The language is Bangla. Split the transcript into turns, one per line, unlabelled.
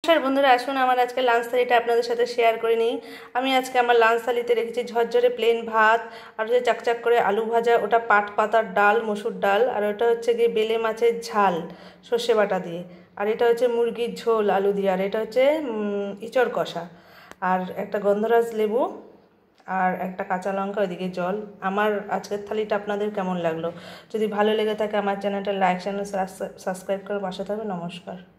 নমস্কার বন্ধুরা আসুন আমার আজকে লাঞ্চ থালিটা আপনাদের সাথে শেয়ার করে নিই আমি আজকে আমার লাঞ্চ থালিতে রেখেছি ঝরঝরে প্লেন ভাত আর যে চাকচাক করে আলু ভাজা ওটা পাট পাতার ডাল মসুর ডাল আর ওটা হচ্ছে গিয়ে বেলে মাছের ঝাল সর্ষে বাটা দিয়ে আর এটা হচ্ছে মুরগির ঝোল আলু দিয়ে আর এটা হচ্ছে ইচড় কষা আর একটা গন্ধরাজ লেবু আর একটা কাঁচা লঙ্কা ওইদিকে জল আমার আজকের থালিটা আপনাদের কেমন লাগলো যদি ভালো লেগে থাকে আমার চ্যানেলটা লাইক চ্যানেল সাবস্ক্রাইব করে পাশে থাকবে নমস্কার